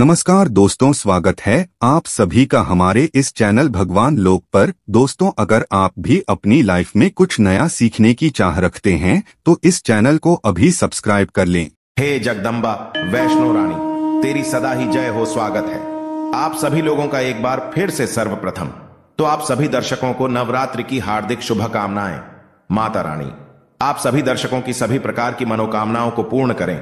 नमस्कार दोस्तों स्वागत है आप सभी का हमारे इस चैनल भगवान लोक पर दोस्तों अगर आप भी अपनी लाइफ में कुछ नया सीखने की चाह रखते हैं तो इस चैनल को अभी सब्सक्राइब कर लें हे जगदम्बा वैष्णो रानी तेरी सदा ही जय हो स्वागत है आप सभी लोगों का एक बार फिर से सर्वप्रथम तो आप सभी दर्शकों को नवरात्रि की हार्दिक शुभकामनाएं माता रानी आप सभी दर्शकों की सभी प्रकार की मनोकामनाओं को पूर्ण करें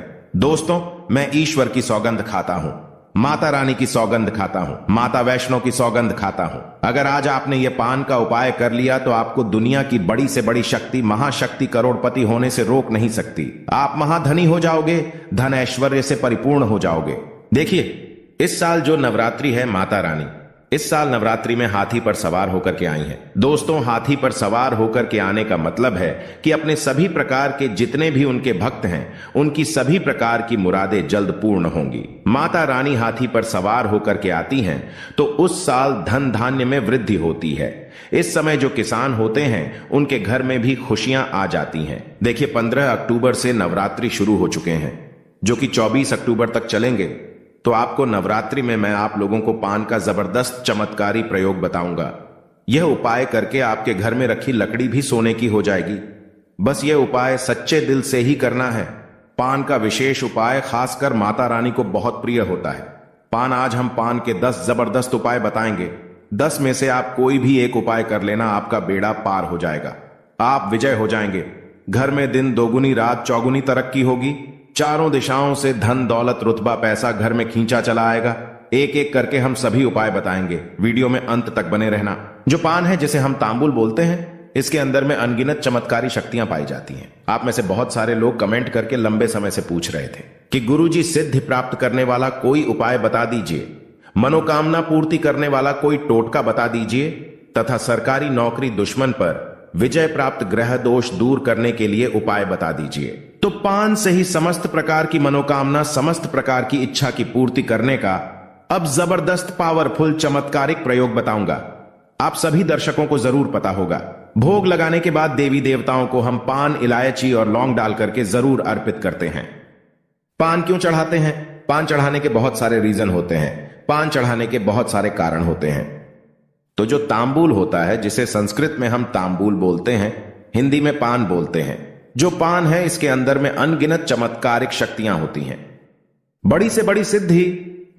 दोस्तों मैं ईश्वर की सौगंध खाता हूं माता रानी की सौगंध खाता हूं माता वैष्णो की सौगंध खाता हूं अगर आज आपने ये पान का उपाय कर लिया तो आपको दुनिया की बड़ी से बड़ी शक्ति महाशक्ति करोड़पति होने से रोक नहीं सकती आप महाधनी हो जाओगे धन ऐश्वर्य से परिपूर्ण हो जाओगे देखिए इस साल जो नवरात्रि है माता रानी इस साल नवरात्रि में हाथी पर सवार होकर के आई हैं। दोस्तों हाथी पर सवार होकर के आने का मतलब है कि अपने सभी प्रकार के जितने भी उनके भक्त हैं उनकी सभी प्रकार की मुरादें जल्द पूर्ण होंगी माता रानी हाथी पर सवार होकर के आती हैं तो उस साल धन धान्य में वृद्धि होती है इस समय जो किसान होते हैं उनके घर में भी खुशियां आ जाती हैं देखिये पंद्रह अक्टूबर से नवरात्रि शुरू हो चुके हैं जो कि 24 अक्टूबर तक चलेंगे तो आपको नवरात्रि में मैं आप लोगों को पान का जबरदस्त चमत्कारी प्रयोग बताऊंगा यह उपाय करके आपके घर में रखी लकड़ी भी सोने की हो जाएगी बस यह उपाय सच्चे दिल से ही करना है पान का विशेष उपाय खासकर माता रानी को बहुत प्रिय होता है पान आज हम पान के दस जबरदस्त उपाय बताएंगे दस में से आप कोई भी एक उपाय कर लेना आपका बेड़ा पार हो जाएगा आप विजय हो जाएंगे घर में दिन दोगुनी रात चौगुनी तरक्की होगी चारों दिशाओं से धन दौलत रुतबा पैसा घर में खींचा चला आएगा एक एक करके हम सभी उपाय बताएंगे वीडियो में अंत तक बने रहना जो पान है जिसे हम तांबुल बोलते हैं इसके अंदर में अनगिनत चमत्कारी शक्तियां पाई जाती हैं आप में से बहुत सारे लोग कमेंट करके लंबे समय से पूछ रहे थे कि गुरुजी सिद्धि प्राप्त करने वाला कोई उपाय बता दीजिए मनोकामना पूर्ति करने वाला कोई टोटका बता दीजिए तथा सरकारी नौकरी दुश्मन पर विजय प्राप्त ग्रह दोष दूर करने के लिए उपाय बता दीजिए तो पान से ही समस्त प्रकार की मनोकामना समस्त प्रकार की इच्छा की पूर्ति करने का अब जबरदस्त पावरफुल चमत्कारिक प्रयोग बताऊंगा आप सभी दर्शकों को जरूर पता होगा भोग लगाने के बाद देवी देवताओं को हम पान इलायची और लौंग डाल करके जरूर अर्पित करते हैं पान क्यों चढ़ाते हैं पान चढ़ाने के बहुत सारे रीजन होते हैं पान चढ़ाने के बहुत सारे कारण होते हैं तो जो तांबूल होता है जिसे संस्कृत में हम तांबूल बोलते हैं हिंदी में पान बोलते हैं जो पान है इसके अंदर में अनगिनत चमत्कारिक शक्तियां होती हैं बड़ी से बड़ी सिद्धि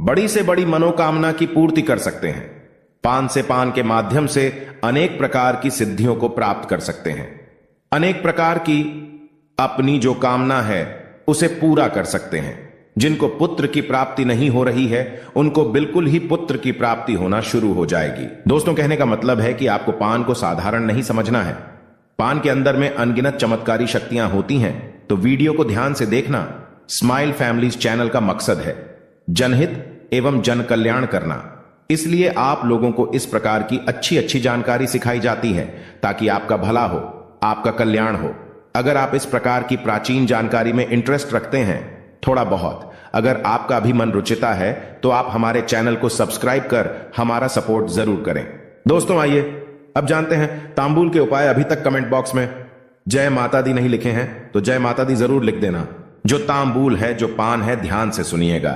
बड़ी से बड़ी मनोकामना की पूर्ति कर सकते हैं पान से पान के माध्यम से अनेक प्रकार की सिद्धियों को प्राप्त कर सकते हैं अनेक प्रकार की अपनी जो कामना है उसे पूरा कर सकते हैं जिनको पुत्र की प्राप्ति नहीं हो रही है उनको बिल्कुल ही पुत्र की प्राप्ति होना शुरू हो जाएगी दोस्तों कहने का मतलब है कि आपको पान को साधारण नहीं समझना है पान के अंदर में अनगिनत चमत्कारी शक्तियां होती हैं तो वीडियो को ध्यान से देखना स्माइल फैमिलीज चैनल का मकसद है जनहित एवं जन कल्याण करना इसलिए आप लोगों को इस प्रकार की अच्छी अच्छी जानकारी सिखाई जाती है ताकि आपका भला हो आपका कल्याण हो अगर आप इस प्रकार की प्राचीन जानकारी में इंटरेस्ट रखते हैं थोड़ा बहुत अगर आपका भी मन रुचिता है तो आप हमारे चैनल को सब्सक्राइब कर हमारा सपोर्ट जरूर करें दोस्तों आइए अब जानते हैं तांबुल के उपाय अभी तक कमेंट बॉक्स में जय माता दी नहीं लिखे हैं तो जय माता दी जरूर लिख देना जो तांबुल है जो पान है ध्यान से सुनिएगा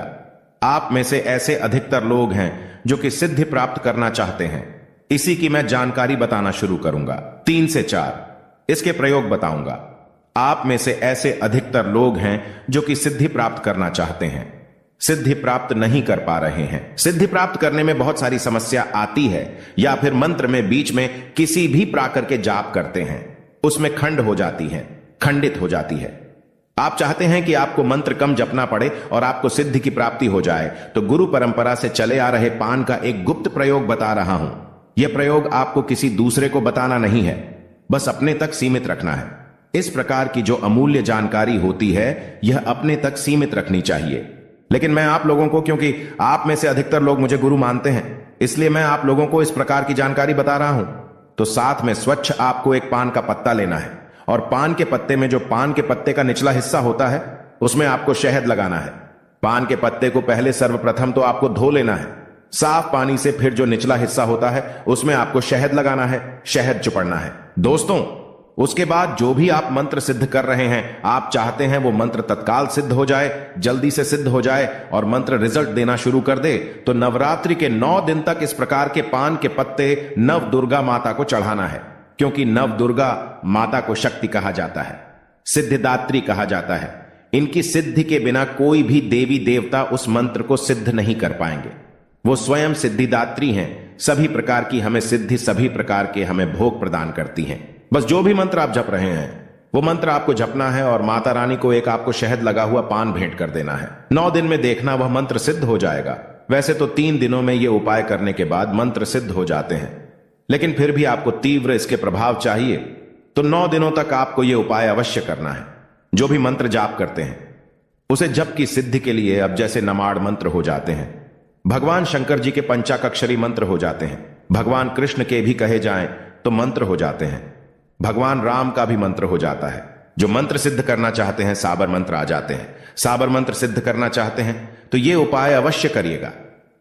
आप में से ऐसे अधिकतर लोग हैं जो कि सिद्धि प्राप्त करना चाहते हैं इसी की मैं जानकारी बताना शुरू करूंगा तीन से चार इसके प्रयोग बताऊंगा आप में से ऐसे अधिकतर लोग हैं जो कि सिद्धि प्राप्त करना चाहते हैं सिद्धि प्राप्त नहीं कर पा रहे हैं सिद्धि प्राप्त करने में बहुत सारी समस्या आती है या फिर मंत्र में बीच में किसी भी प्राकर के जाप करते हैं उसमें खंड हो जाती है खंडित हो जाती है आप चाहते हैं कि आपको मंत्र कम जपना पड़े और आपको सिद्धि की प्राप्ति हो जाए तो गुरु परंपरा से चले आ रहे पान का एक गुप्त प्रयोग बता रहा हूं यह प्रयोग आपको किसी दूसरे को बताना नहीं है बस अपने तक सीमित रखना है इस प्रकार की जो अमूल्य जानकारी होती है यह अपने तक सीमित रखनी चाहिए लेकिन मैं आप लोगों को क्योंकि आप में से अधिकतर लोग मुझे गुरु मानते हैं इसलिए मैं आप लोगों को इस प्रकार की जानकारी बता रहा हूं तो साथ में स्वच्छ आपको एक पान का पत्ता लेना है और पान के पत्ते में जो पान के पत्ते का निचला हिस्सा होता है उसमें आपको शहद लगाना है पान के पत्ते को पहले सर्वप्रथम तो आपको धो लेना है साफ पानी से फिर जो निचला हिस्सा होता है उसमें आपको शहद लगाना है शहद चुपड़ना है दोस्तों उसके बाद जो भी आप मंत्र सिद्ध कर रहे हैं आप चाहते हैं वो मंत्र तत्काल सिद्ध हो जाए जल्दी से सिद्ध हो जाए और मंत्र रिजल्ट देना शुरू कर दे तो नवरात्रि के नौ दिन तक इस प्रकार के पान के पत्ते नव दुर्गा माता को चढ़ाना है क्योंकि नव दुर्गा माता को शक्ति कहा जाता है सिद्धिदात्री कहा जाता है इनकी सिद्धि के बिना कोई भी देवी देवता उस मंत्र को सिद्ध नहीं कर पाएंगे वो स्वयं सिद्धिदात्री हैं सभी प्रकार की हमें सिद्धि सभी प्रकार के हमें भोग प्रदान करती हैं बस जो भी मंत्र आप जप रहे हैं वो मंत्र आपको जपना है और माता रानी को एक आपको शहद लगा हुआ पान भेंट कर देना है नौ दिन में देखना वह मंत्र सिद्ध हो जाएगा वैसे तो तीन दिनों में ये उपाय करने के बाद मंत्र सिद्ध हो जाते हैं लेकिन फिर भी आपको तीव्र इसके प्रभाव चाहिए तो नौ दिनों तक आपको यह उपाय अवश्य करना है जो भी मंत्र जाप करते हैं उसे जप की सिद्धि के लिए अब जैसे नमाड़ मंत्र हो जाते हैं भगवान शंकर जी के पंचाकक्षरी मंत्र हो जाते हैं भगवान कृष्ण के भी कहे जाएं तो मंत्र हो जाते हैं भगवान राम का भी मंत्र हो जाता है जो मंत्र सिद्ध करना चाहते हैं साबर मंत्र आ जाते हैं साबर मंत्र सिद्ध करना चाहते हैं तो ये उपाय अवश्य करिएगा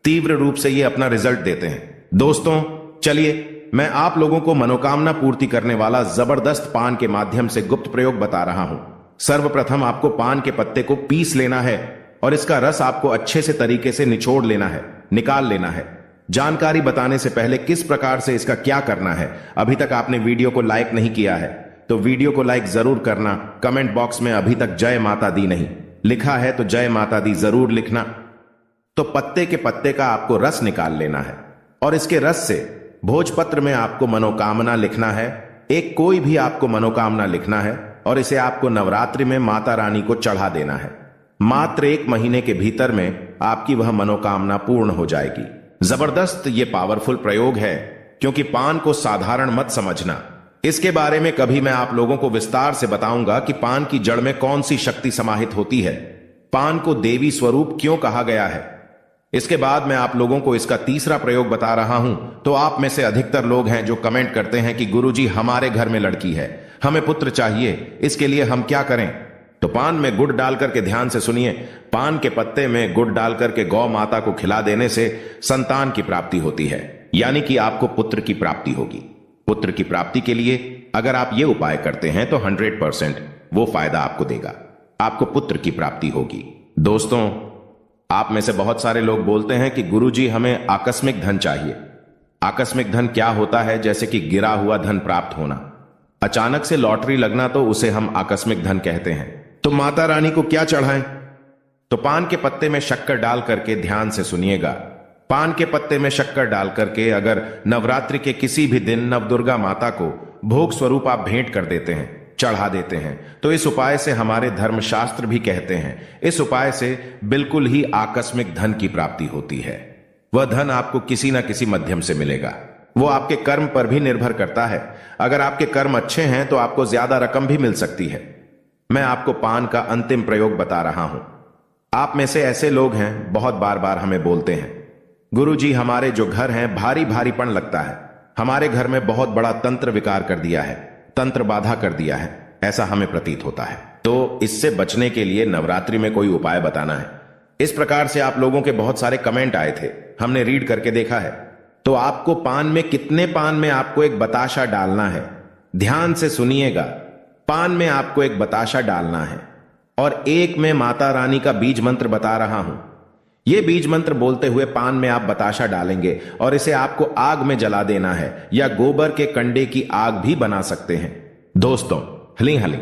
तीव्र रूप से ये अपना रिजल्ट देते हैं दोस्तों चलिए मैं आप लोगों को मनोकामना पूर्ति करने वाला जबरदस्त पान के माध्यम से गुप्त प्रयोग बता रहा हूं सर्वप्रथम आपको पान के पत्ते को पीस लेना है और इसका रस आपको अच्छे से तरीके से निचोड़ लेना है निकाल लेना है जानकारी बताने से पहले किस प्रकार से इसका क्या करना है अभी तक आपने वीडियो को लाइक नहीं किया है तो वीडियो को लाइक जरूर करना कमेंट बॉक्स में अभी तक जय माता दी नहीं लिखा है तो जय माता दी जरूर लिखना तो पत्ते के पत्ते का आपको रस निकाल लेना है और इसके रस से भोजपत्र में आपको मनोकामना लिखना है एक कोई भी आपको मनोकामना लिखना है और इसे आपको नवरात्रि में माता रानी को चढ़ा देना है मात्र एक महीने के भीतर में आपकी वह मनोकामना पूर्ण हो जाएगी जबरदस्त ये पावरफुल प्रयोग है क्योंकि पान को साधारण मत समझना इसके बारे में कभी मैं आप लोगों को विस्तार से बताऊंगा कि पान की जड़ में कौन सी शक्ति समाहित होती है पान को देवी स्वरूप क्यों कहा गया है इसके बाद मैं आप लोगों को इसका तीसरा प्रयोग बता रहा हूं तो आप में से अधिकतर लोग हैं जो कमेंट करते हैं कि गुरुजी हमारे घर में लड़की है हमें पुत्र चाहिए इसके लिए हम क्या करें तो पान में गुड़ डालकर के ध्यान से सुनिए पान के पत्ते में गुड़ डालकर के गौ माता को खिला देने से संतान की प्राप्ति होती है यानी कि आपको पुत्र की प्राप्ति होगी पुत्र की प्राप्ति के लिए अगर आप ये उपाय करते हैं तो हंड्रेड परसेंट वो फायदा आपको देगा आपको पुत्र की प्राप्ति होगी दोस्तों आप में से बहुत सारे लोग बोलते हैं कि गुरु हमें आकस्मिक धन चाहिए आकस्मिक धन क्या होता है जैसे कि गिरा हुआ धन प्राप्त होना अचानक से लॉटरी लगना तो उसे हम आकस्मिक धन कहते हैं तो माता रानी को क्या चढ़ाएं? तो पान के पत्ते में शक्कर डाल करके ध्यान से सुनिएगा पान के पत्ते में शक्कर डाल करके अगर नवरात्रि के किसी भी दिन नवदुर्गा माता को भोग स्वरूप आप भेंट कर देते हैं चढ़ा देते हैं तो इस उपाय से हमारे धर्मशास्त्र भी कहते हैं इस उपाय से बिल्कुल ही आकस्मिक धन की प्राप्ति होती है वह धन आपको किसी ना किसी मध्यम से मिलेगा वो आपके कर्म पर भी निर्भर करता है अगर आपके कर्म अच्छे हैं तो आपको ज्यादा रकम भी मिल सकती है मैं आपको पान का अंतिम प्रयोग बता रहा हूं आप में से ऐसे लोग हैं बहुत बार बार हमें बोलते हैं गुरु जी हमारे जो घर हैं भारी भारीपन लगता है हमारे घर में बहुत बड़ा तंत्र विकार कर दिया है तंत्र बाधा कर दिया है ऐसा हमें प्रतीत होता है तो इससे बचने के लिए नवरात्रि में कोई उपाय बताना है इस प्रकार से आप लोगों के बहुत सारे कमेंट आए थे हमने रीड करके देखा है तो आपको पान में कितने पान में आपको एक बताशा डालना है ध्यान से सुनिएगा पान में आपको एक बताशा डालना है और एक में माता रानी का बीज मंत्र बता रहा हूं यह बीज मंत्र बोलते हुए पान में आप बताशा डालेंगे और इसे आपको आग में जला देना है या गोबर के कंडे की आग भी बना सकते हैं दोस्तों हली हली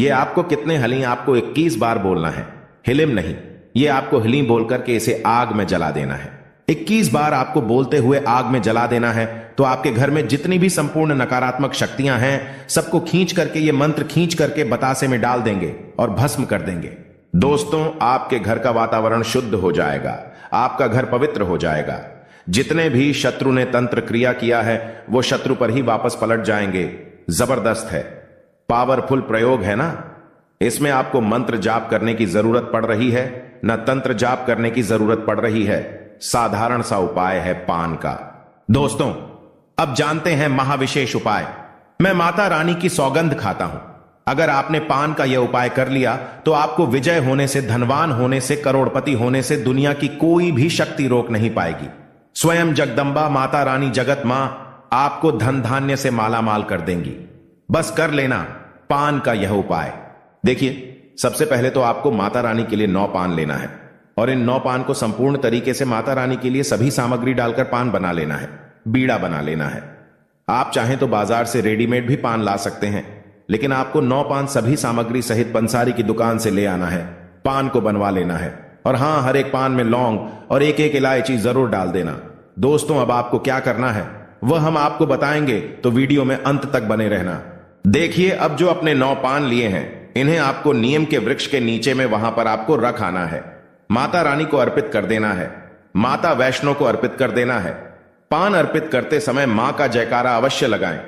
ये आपको कितने हली आपको 21 बार बोलना है हिलिम नहीं ये आपको हिली बोल करके इसे आग में जला देना है 21 बार आपको बोलते हुए आग में जला देना है तो आपके घर में जितनी भी संपूर्ण नकारात्मक शक्तियां हैं सबको खींच करके ये मंत्र खींच करके बतासे में डाल देंगे और भस्म कर देंगे दोस्तों आपके घर का वातावरण शुद्ध हो जाएगा आपका घर पवित्र हो जाएगा जितने भी शत्रु ने तंत्र क्रिया किया है वो शत्रु पर ही वापस पलट जाएंगे जबरदस्त है पावरफुल प्रयोग है ना इसमें आपको मंत्र जाप करने की जरूरत पड़ रही है न तंत्र जाप करने की जरूरत पड़ रही है साधारण सा उपाय है पान का दोस्तों अब जानते हैं महाविशेष उपाय मैं माता रानी की सौगंध खाता हूं अगर आपने पान का यह उपाय कर लिया तो आपको विजय होने से धनवान होने से करोड़पति होने से दुनिया की कोई भी शक्ति रोक नहीं पाएगी स्वयं जगदम्बा माता रानी जगत मां आपको धन धान्य से मालामाल कर देंगी बस कर लेना पान का यह उपाय देखिए सबसे पहले तो आपको माता रानी के लिए नौ पान लेना है और इन नौ पान को संपूर्ण तरीके से माता रानी के लिए सभी सामग्री डालकर पान बना लेना है बीड़ा बना लेना है आप चाहें तो बाजार से रेडीमेड भी पान ला सकते हैं लेकिन आपको नौ पान सभी सामग्री सहित पंसारी की दुकान से ले आना है पान को बनवा लेना है और हां हर एक पान में लौंग और एक एक इलायची जरूर डाल देना दोस्तों अब आपको क्या करना है वह हम आपको बताएंगे तो वीडियो में अंत तक बने रहना देखिए अब जो अपने नौ पान लिए हैं इन्हें आपको नियम के वृक्ष के नीचे में वहां पर आपको रख आना है माता रानी को अर्पित कर देना है माता वैष्णो को अर्पित कर देना है पान अर्पित करते समय मां का जयकारा अवश्य लगाएं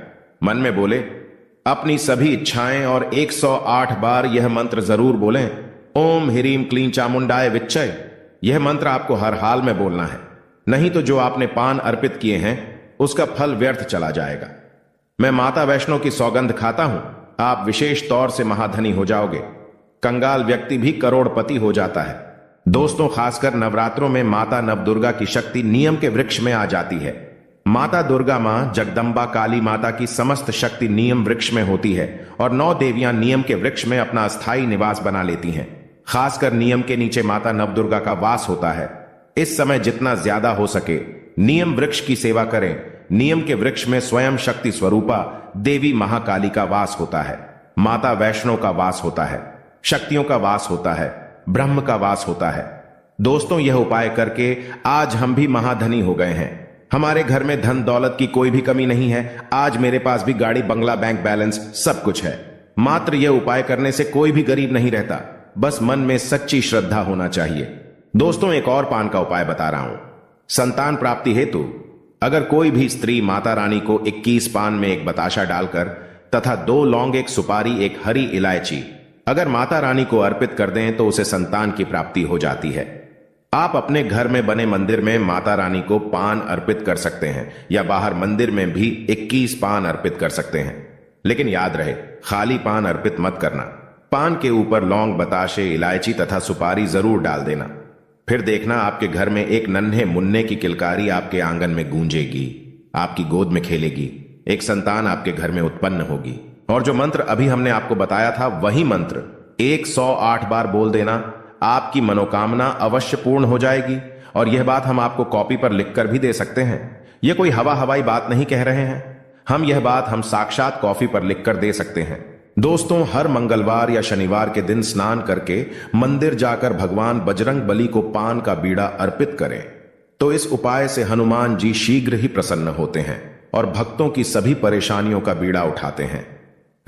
मन में बोले अपनी सभी इच्छाएं और 108 बार यह मंत्र जरूर बोलें ओम हिरीम क्लीन चामुंडाए विच्चय यह मंत्र आपको हर हाल में बोलना है नहीं तो जो आपने पान अर्पित किए हैं उसका फल व्यर्थ चला जाएगा मैं माता वैष्णो की सौगंध खाता हूं आप विशेष तौर से महाधनी हो जाओगे कंगाल व्यक्ति भी करोड़पति हो जाता है दोस्तों खासकर नवरात्रों में माता नवदुर्गा की शक्ति नियम के वृक्ष में आ जाती है माता दुर्गा माँ जगदम्बा काली माता की समस्त शक्ति नियम वृक्ष में होती है और नौ देवियां नियम के वृक्ष में अपना स्थायी निवास बना लेती हैं खासकर नियम के नीचे माता नवदुर्गा का वास होता है इस समय जितना ज्यादा हो सके नियम वृक्ष की सेवा करें नियम के वृक्ष में स्वयं शक्ति स्वरूपा देवी महाकाली का वास होता है माता वैष्णो का वास होता है शक्तियों का वास होता है ब्रह्म का वास होता है दोस्तों यह उपाय करके आज हम भी महाधनी हो गए हैं हमारे घर में धन दौलत की कोई भी कमी नहीं है आज मेरे पास भी गाड़ी बंगला बैंक बैलेंस सब कुछ है मात्र यह उपाय करने से कोई भी गरीब नहीं रहता बस मन में सच्ची श्रद्धा होना चाहिए दोस्तों एक और पान का उपाय बता रहा हूं संतान प्राप्ति हेतु अगर कोई भी स्त्री माता रानी को 21 पान में एक बताशा डालकर तथा दो लौंग एक सुपारी एक हरी इलायची अगर माता रानी को अर्पित कर दें तो उसे संतान की प्राप्ति हो जाती है आप अपने घर में बने मंदिर में माता रानी को पान अर्पित कर सकते हैं या बाहर मंदिर में भी 21 पान अर्पित कर सकते हैं लेकिन याद रहे खाली पान अर्पित मत करना पान के ऊपर लौंग बताशे इलायची तथा सुपारी जरूर डाल देना फिर देखना आपके घर में एक नन्हे मुन्ने की किलकारी आपके आंगन में गूंजेगी आपकी गोद में खेलेगी एक संतान आपके घर में उत्पन्न होगी और जो मंत्र अभी हमने आपको बताया था वही मंत्र 108 बार बोल देना आपकी मनोकामना अवश्य पूर्ण हो जाएगी और यह बात हम आपको कॉपी पर लिखकर भी दे सकते हैं यह कोई हवा हवाई बात नहीं कह रहे हैं हम यह बात हम साक्षात कॉफी पर लिखकर दे सकते हैं दोस्तों हर मंगलवार या शनिवार के दिन स्नान करके मंदिर जाकर भगवान बजरंग बली को पान का बीड़ा अर्पित करें तो इस उपाय से हनुमान जी शीघ्र ही प्रसन्न होते हैं और भक्तों की सभी परेशानियों का बीड़ा उठाते हैं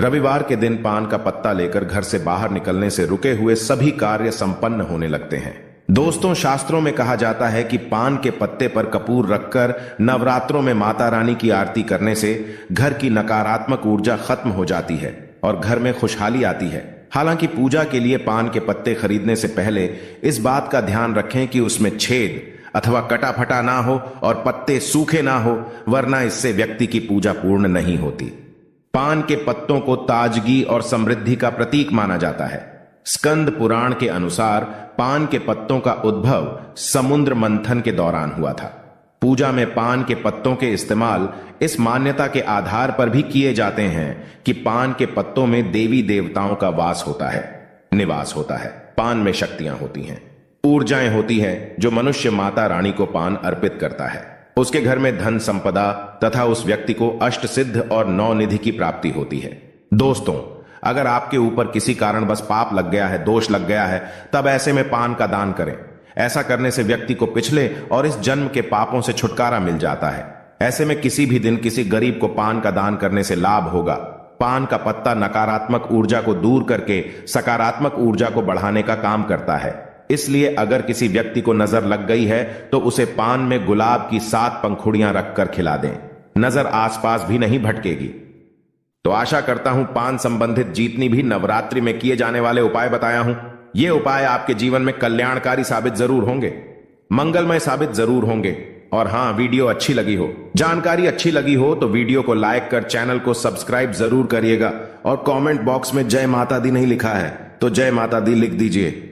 रविवार के दिन पान का पत्ता लेकर घर से बाहर निकलने से रुके हुए सभी कार्य संपन्न होने लगते हैं दोस्तों शास्त्रों में कहा जाता है कि पान के पत्ते पर कपूर रखकर नवरात्रों में माता रानी की आरती करने से घर की नकारात्मक ऊर्जा खत्म हो जाती है और घर में खुशहाली आती है हालांकि पूजा के लिए पान के पत्ते खरीदने से पहले इस बात का ध्यान रखें कि उसमें छेद अथवा कटाफटा ना हो और पत्ते सूखे ना हो वरना इससे व्यक्ति की पूजा पूर्ण नहीं होती पान के पत्तों को ताजगी और समृद्धि का प्रतीक माना जाता है स्कंद पुराण के अनुसार पान के पत्तों का उद्भव समुद्र मंथन के दौरान हुआ था पूजा में पान के पत्तों के इस्तेमाल इस मान्यता के आधार पर भी किए जाते हैं कि पान के पत्तों में देवी देवताओं का वास होता है निवास होता है पान में शक्तियां होती हैं ऊर्जाएं होती हैं जो मनुष्य माता रानी को पान अर्पित करता है उसके घर में धन संपदा तथा उस व्यक्ति को अष्ट सिद्ध और नौ निधि की प्राप्ति होती है दोस्तों अगर आपके ऊपर किसी कारण बस पाप लग गया है दोष लग गया है तब ऐसे में पान का दान करें ऐसा करने से व्यक्ति को पिछले और इस जन्म के पापों से छुटकारा मिल जाता है ऐसे में किसी भी दिन किसी गरीब को पान का दान करने से लाभ होगा पान का पत्ता नकारात्मक ऊर्जा को दूर करके सकारात्मक ऊर्जा को बढ़ाने का काम करता है इसलिए अगर किसी व्यक्ति को नजर लग गई है तो उसे पान में गुलाब की सात पंखुड़ियां रखकर खिला दें नजर आसपास भी नहीं भटकेगी तो आशा करता हूं पान संबंधित जीतनी भी नवरात्रि में किए जाने वाले उपाय बताया हूं ये उपाय आपके जीवन में कल्याणकारी साबित जरूर होंगे मंगलमय साबित जरूर होंगे और हां वीडियो अच्छी लगी हो जानकारी अच्छी लगी हो तो वीडियो को लाइक कर चैनल को सब्सक्राइब जरूर करिएगा और कमेंट बॉक्स में जय माता दी नहीं लिखा है तो जय माता दी लिख दीजिए